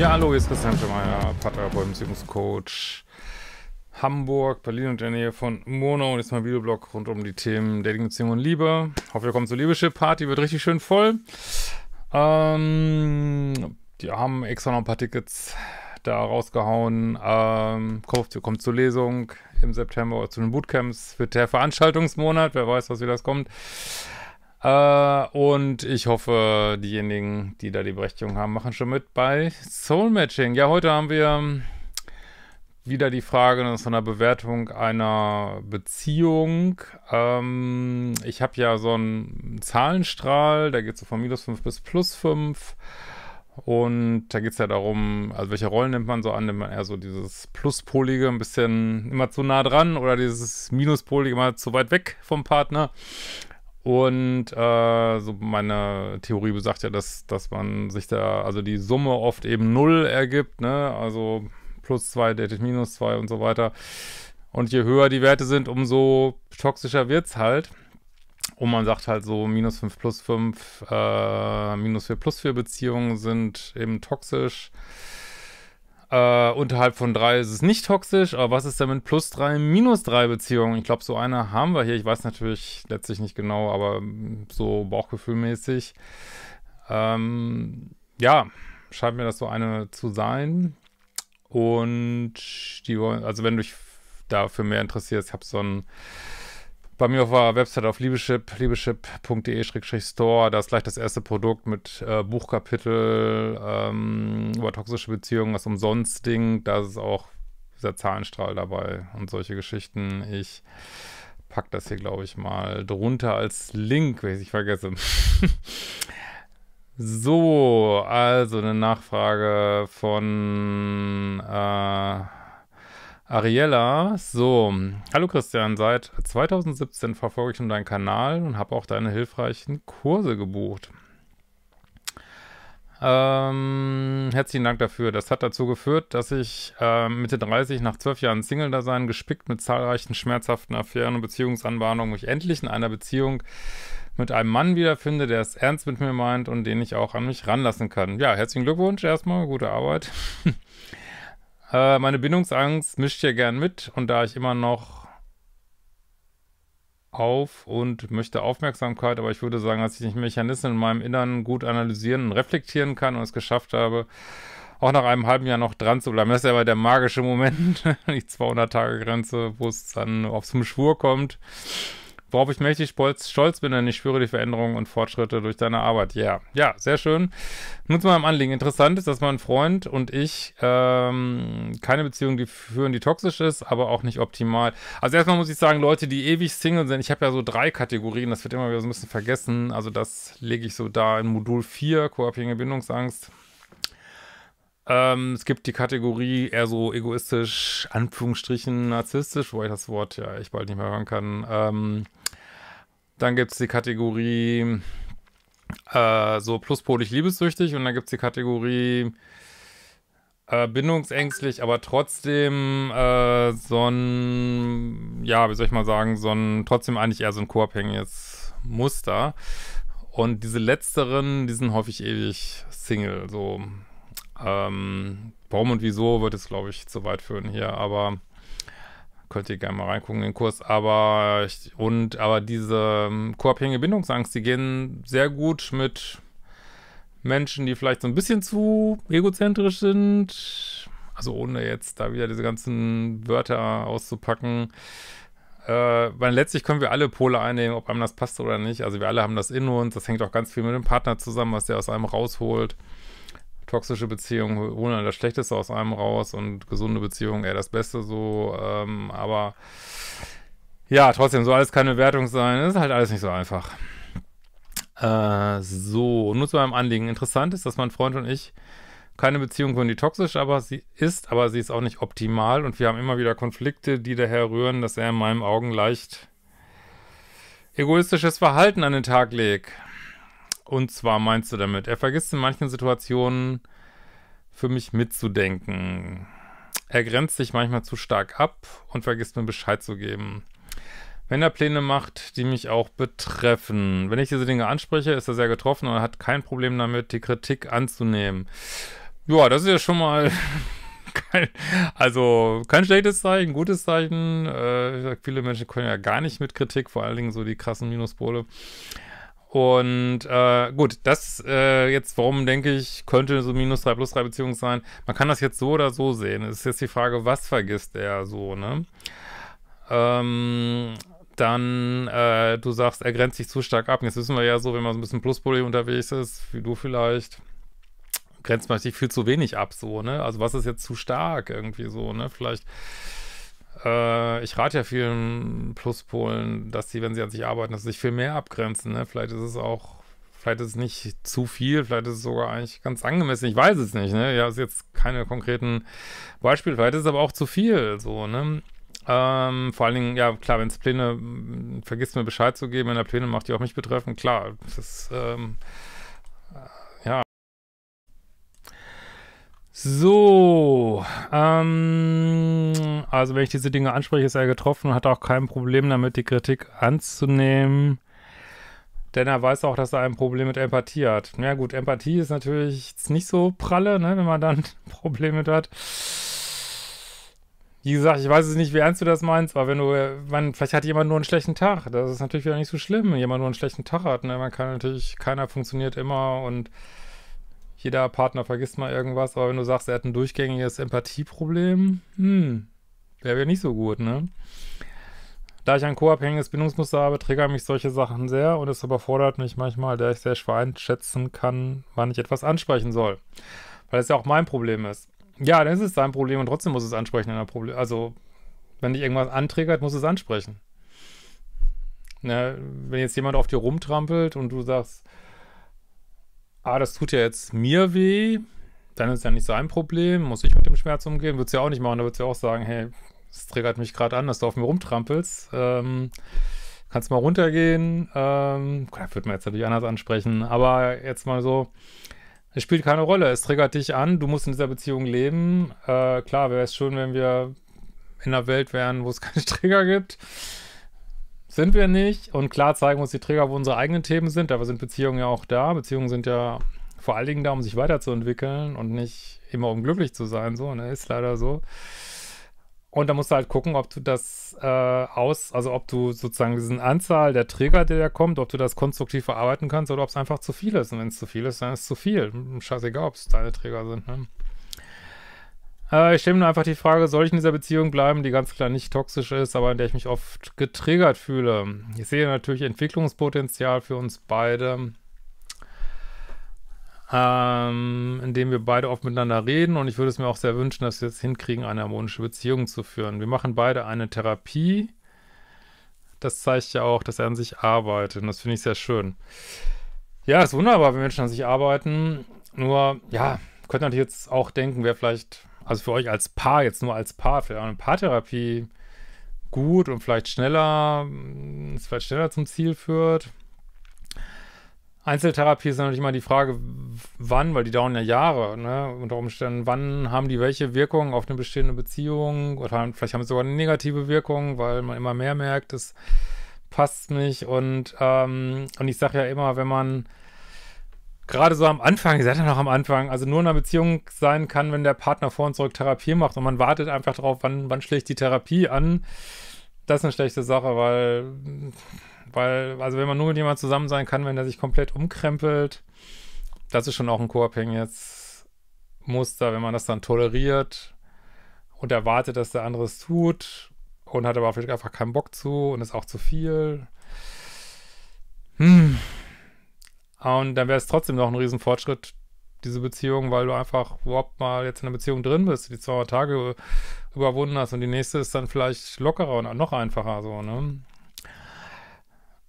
Ja, hallo, hier ist Christian Schemeier, Paartherapeut-Beziehungscoach Hamburg, Berlin und der Nähe von Mono. Und jetzt mein Videoblog rund um die Themen Dating, Beziehung und Liebe. Hoffe, ihr kommt zur Liebeschip-Party, wird richtig schön voll. Ähm, die haben extra noch ein paar Tickets da rausgehauen. Ähm, kommt, kommt zur Lesung im September oder zu den Bootcamps. Wird der Veranstaltungsmonat, wer weiß, was wieder kommt. Äh, und ich hoffe, diejenigen, die da die Berechtigung haben, machen schon mit bei Soul Matching. Ja, heute haben wir ähm, wieder die Frage nach einer Bewertung einer Beziehung. Ähm, ich habe ja so einen Zahlenstrahl, da geht es so von minus 5 bis plus 5. Und da geht es ja darum, also welche Rollen nimmt man so an? Nimmt man eher so dieses Pluspolige ein bisschen immer zu nah dran oder dieses Minuspolige immer zu weit weg vom Partner? Und äh, so meine Theorie besagt ja, dass, dass man sich da, also die Summe oft eben null ergibt, ne? Also plus zwei datet minus zwei und so weiter. Und je höher die Werte sind, umso toxischer wird's halt. Und man sagt halt so, minus fünf plus fünf, äh, minus vier plus vier Beziehungen sind eben toxisch. Äh, unterhalb von drei ist es nicht toxisch, aber was ist denn mit plus drei, minus drei Beziehungen? Ich glaube, so eine haben wir hier. Ich weiß natürlich letztlich nicht genau, aber mm, so bauchgefühlmäßig. Ähm, ja, scheint mir das so eine zu sein. Und die wollen, also wenn du dich dafür mehr interessierst, ich habe so ein bei mir auf der Website auf liebeschip, liebeschip.de-store. Da ist gleich das erste Produkt mit äh, Buchkapitel ähm, über toxische Beziehungen, das Umsonst-Ding. Da ist auch dieser Zahlenstrahl dabei und solche Geschichten. Ich packe das hier, glaube ich, mal drunter als Link, wenn ich nicht vergesse. so, also eine Nachfrage von äh, Ariella, so, hallo Christian, seit 2017 verfolge ich nun deinen Kanal und habe auch deine hilfreichen Kurse gebucht. Ähm, herzlichen Dank dafür. Das hat dazu geführt, dass ich äh, Mitte 30 nach zwölf Jahren Single-Dasein gespickt mit zahlreichen schmerzhaften Affären und Beziehungsanbahnungen mich endlich in einer Beziehung mit einem Mann wiederfinde, der es ernst mit mir meint und den ich auch an mich ranlassen kann. Ja, herzlichen Glückwunsch erstmal, gute Arbeit. Äh, meine Bindungsangst mischt hier gern mit und da ich immer noch auf und möchte Aufmerksamkeit, aber ich würde sagen, dass ich die Mechanismen in meinem Inneren gut analysieren und reflektieren kann und es geschafft habe, auch nach einem halben Jahr noch dran zu bleiben. Das ist ja aber der magische Moment, die 200-Tage-Grenze, wo es dann aufs Schwur kommt worauf ich mächtig stolz, stolz bin, denn ich spüre die Veränderungen und Fortschritte durch deine Arbeit. Ja, yeah. ja, sehr schön. Nun zu meinem Anliegen. Interessant ist, dass mein Freund und ich ähm, keine Beziehung die führen, die toxisch ist, aber auch nicht optimal. Also erstmal muss ich sagen, Leute, die ewig Single sind, ich habe ja so drei Kategorien, das wird immer wieder so ein bisschen vergessen. Also das lege ich so da in Modul 4, koabhängige Bindungsangst. Ähm, es gibt die Kategorie eher so egoistisch, Anführungsstrichen, narzisstisch, wobei ich das Wort ja ich bald nicht mehr hören kann. Ähm, dann gibt es die Kategorie äh, so pluspolig liebessüchtig und dann gibt es die Kategorie äh, bindungsängstlich, aber trotzdem äh, so ein, ja, wie soll ich mal sagen, so ein, trotzdem eigentlich eher so ein co-abhängiges Muster. Und diese letzteren, die sind häufig ewig Single. So, ähm, warum und wieso wird es, glaube ich, zu weit führen hier, aber könnt ihr gerne mal reingucken in den Kurs. Aber ich, und aber diese um, ähm, koabhängige Bindungsangst, die gehen sehr gut mit Menschen, die vielleicht so ein bisschen zu egozentrisch sind. Also ohne jetzt da wieder diese ganzen Wörter auszupacken. Äh, weil letztlich können wir alle Pole einnehmen, ob einem das passt oder nicht. Also wir alle haben das in uns. Das hängt auch ganz viel mit dem Partner zusammen, was der aus einem rausholt toxische Beziehungen holen dann das Schlechteste aus einem raus und gesunde Beziehungen eher das Beste so. Ähm, aber ja, trotzdem, so alles keine Wertung sein, ist halt alles nicht so einfach. Äh, so, nur zu meinem Anliegen. Interessant ist, dass mein Freund und ich keine Beziehung können, die toxisch aber sie ist, aber sie ist auch nicht optimal und wir haben immer wieder Konflikte, die daher rühren, dass er in meinen Augen leicht egoistisches Verhalten an den Tag legt. Und zwar meinst du damit, er vergisst in manchen Situationen für mich mitzudenken. Er grenzt sich manchmal zu stark ab und vergisst mir Bescheid zu geben. Wenn er Pläne macht, die mich auch betreffen. Wenn ich diese Dinge anspreche, ist er sehr getroffen und hat kein Problem damit, die Kritik anzunehmen. Ja, das ist ja schon mal kein, also kein schlechtes Zeichen, gutes Zeichen. Äh, viele Menschen können ja gar nicht mit Kritik, vor allen Dingen so die krassen Minuspole. Und äh, gut, das äh, jetzt, warum denke ich, könnte so minus 3 plus 3 Beziehung sein. Man kann das jetzt so oder so sehen. Es ist jetzt die Frage, was vergisst er so, ne? Ähm, dann, äh, du sagst, er grenzt sich zu stark ab. jetzt wissen wir ja so, wenn man so ein bisschen Pluspulli unterwegs ist, wie du vielleicht, grenzt man sich viel zu wenig ab, so, ne? Also was ist jetzt zu stark irgendwie so, ne? Vielleicht äh, ich rate ja vielen Pluspolen, dass sie, wenn sie an sich arbeiten, dass sie sich viel mehr abgrenzen. Ne? Vielleicht ist es auch, vielleicht ist es nicht zu viel, vielleicht ist es sogar eigentlich ganz angemessen. Ich weiß es nicht. Ne? Ja, ist jetzt keine konkreten Beispiele. Vielleicht ist es aber auch zu viel. So, ne? Ähm, vor allen Dingen, ja, klar, wenn es Pläne, vergisst mir Bescheid zu geben, wenn er Pläne macht, die auch mich betreffen, klar, das, ähm, So, ähm, also wenn ich diese Dinge anspreche, ist er getroffen und hat auch kein Problem damit, die Kritik anzunehmen. Denn er weiß auch, dass er ein Problem mit Empathie hat. Ja gut, Empathie ist natürlich nicht so pralle, ne, wenn man dann Probleme hat. Wie gesagt, ich weiß es nicht, wie ernst du das meinst, aber wenn du, man, vielleicht hat jemand nur einen schlechten Tag. Das ist natürlich wieder nicht so schlimm, wenn jemand nur einen schlechten Tag hat. Ne? Man kann natürlich, keiner funktioniert immer und jeder Partner vergisst mal irgendwas, aber wenn du sagst, er hat ein durchgängiges Empathieproblem, hm, wäre ja nicht so gut, ne? Da ich ein co-abhängiges Bindungsmuster habe, triggern mich solche Sachen sehr und es überfordert mich manchmal, da ich sehr schwer einschätzen kann, wann ich etwas ansprechen soll. Weil es ja auch mein Problem ist. Ja, dann ist es sein Problem und trotzdem muss es ansprechen. In Problem also, wenn dich irgendwas antriggert, muss es ansprechen. Ne? Wenn jetzt jemand auf dir rumtrampelt und du sagst, ah, das tut ja jetzt mir weh, dann ist ja nicht sein Problem, muss ich mit dem Schmerz umgehen, würdest du ja auch nicht machen, da würdest du ja auch sagen, hey, es triggert mich gerade an, dass du auf mir rumtrampelst, ähm, kannst mal runtergehen, ähm, klar, würde man jetzt natürlich anders ansprechen, aber jetzt mal so, es spielt keine Rolle, es triggert dich an, du musst in dieser Beziehung leben, äh, klar, wäre es schön, wenn wir in einer Welt wären, wo es keine Trigger gibt, sind wir nicht. Und klar zeigen uns die Träger, wo unsere eigenen Themen sind. Dafür sind Beziehungen ja auch da. Beziehungen sind ja vor allen Dingen da, um sich weiterzuentwickeln und nicht immer um glücklich zu sein. So, ne? Ist leider so. Und da musst du halt gucken, ob du das äh, aus, also ob du sozusagen diesen Anzahl der Träger, der da kommt, ob du das konstruktiv verarbeiten kannst oder ob es einfach zu viel ist. Und wenn es zu viel ist, dann ist es zu viel. Scheißegal, ob es deine Träger sind. Ne? Äh, ich stelle mir einfach die Frage, soll ich in dieser Beziehung bleiben, die ganz klar nicht toxisch ist, aber in der ich mich oft getriggert fühle? Ich sehe natürlich Entwicklungspotenzial für uns beide, ähm, indem wir beide oft miteinander reden und ich würde es mir auch sehr wünschen, dass wir es hinkriegen, eine harmonische Beziehung zu führen. Wir machen beide eine Therapie. Das zeigt ja auch, dass er an sich arbeitet und das finde ich sehr schön. Ja, ist wunderbar, wenn Menschen an sich arbeiten. Nur, ja, könnte natürlich jetzt auch denken, wäre vielleicht also für euch als Paar, jetzt nur als Paar, vielleicht auch eine Paartherapie gut und vielleicht schneller, mm, vielleicht schneller zum Ziel führt. Einzeltherapie ist natürlich immer die Frage, wann, weil die dauern ja Jahre, ne? Unter Umständen, wann haben die welche Wirkung auf eine bestehende Beziehung? Oder haben, vielleicht haben sie sogar eine negative Wirkung, weil man immer mehr merkt, es passt nicht. Und, ähm, und ich sage ja immer, wenn man gerade so am Anfang, ich seid ja noch am Anfang, also nur in einer Beziehung sein kann, wenn der Partner vor und zurück Therapie macht und man wartet einfach drauf, wann, wann schlägt die Therapie an. Das ist eine schlechte Sache, weil, weil, also wenn man nur mit jemandem zusammen sein kann, wenn der sich komplett umkrempelt, das ist schon auch ein co-abhängiges Muster, wenn man das dann toleriert und erwartet, dass der andere es tut und hat aber vielleicht einfach keinen Bock zu und ist auch zu viel. Hm, und dann wäre es trotzdem noch ein Riesenfortschritt, diese Beziehung, weil du einfach überhaupt mal jetzt in der Beziehung drin bist, die 200 Tage überwunden hast und die nächste ist dann vielleicht lockerer und noch einfacher so, ne?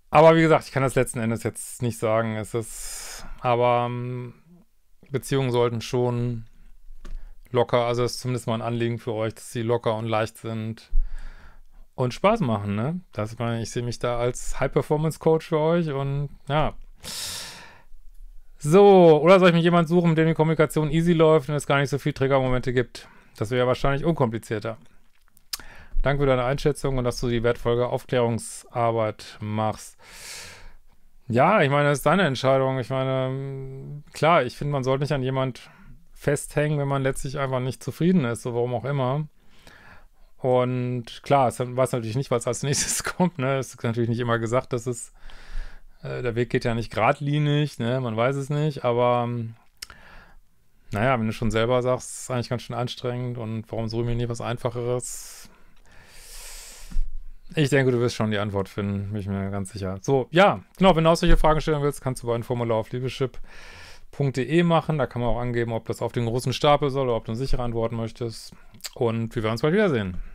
Aber wie gesagt, ich kann das letzten Endes jetzt nicht sagen. Es ist, aber ähm, Beziehungen sollten schon locker, also ist zumindest mal ein Anliegen für euch, dass sie locker und leicht sind und Spaß machen, ne? Das meine ich, sehe mich da als High-Performance-Coach für euch und ja. So, oder soll ich mir jemanden suchen, mit dem die Kommunikation easy läuft und es gar nicht so viele Triggermomente gibt? Das wäre ja wahrscheinlich unkomplizierter. Danke für deine Einschätzung und dass du die wertvolle Aufklärungsarbeit machst. Ja, ich meine, das ist deine Entscheidung. Ich meine, klar, ich finde, man sollte nicht an jemand festhängen, wenn man letztlich einfach nicht zufrieden ist, so warum auch immer. Und klar, es weiß natürlich nicht, was als nächstes kommt. Ne? Es ist natürlich nicht immer gesagt, dass es äh, der Weg geht ja nicht geradlinig, ne? man weiß es nicht, aber ähm, naja, wenn du schon selber sagst, ist es eigentlich ganz schön anstrengend und warum suche ich mir nicht was Einfacheres? Ich denke, du wirst schon die Antwort finden, bin ich mir ganz sicher. So, ja, genau, wenn du auch solche Fragen stellen willst, kannst du bei einem Formular auf liebeschip.de machen. Da kann man auch angeben, ob das auf den großen Stapel soll oder ob du sichere antworten möchtest. Und wir werden uns bald wiedersehen.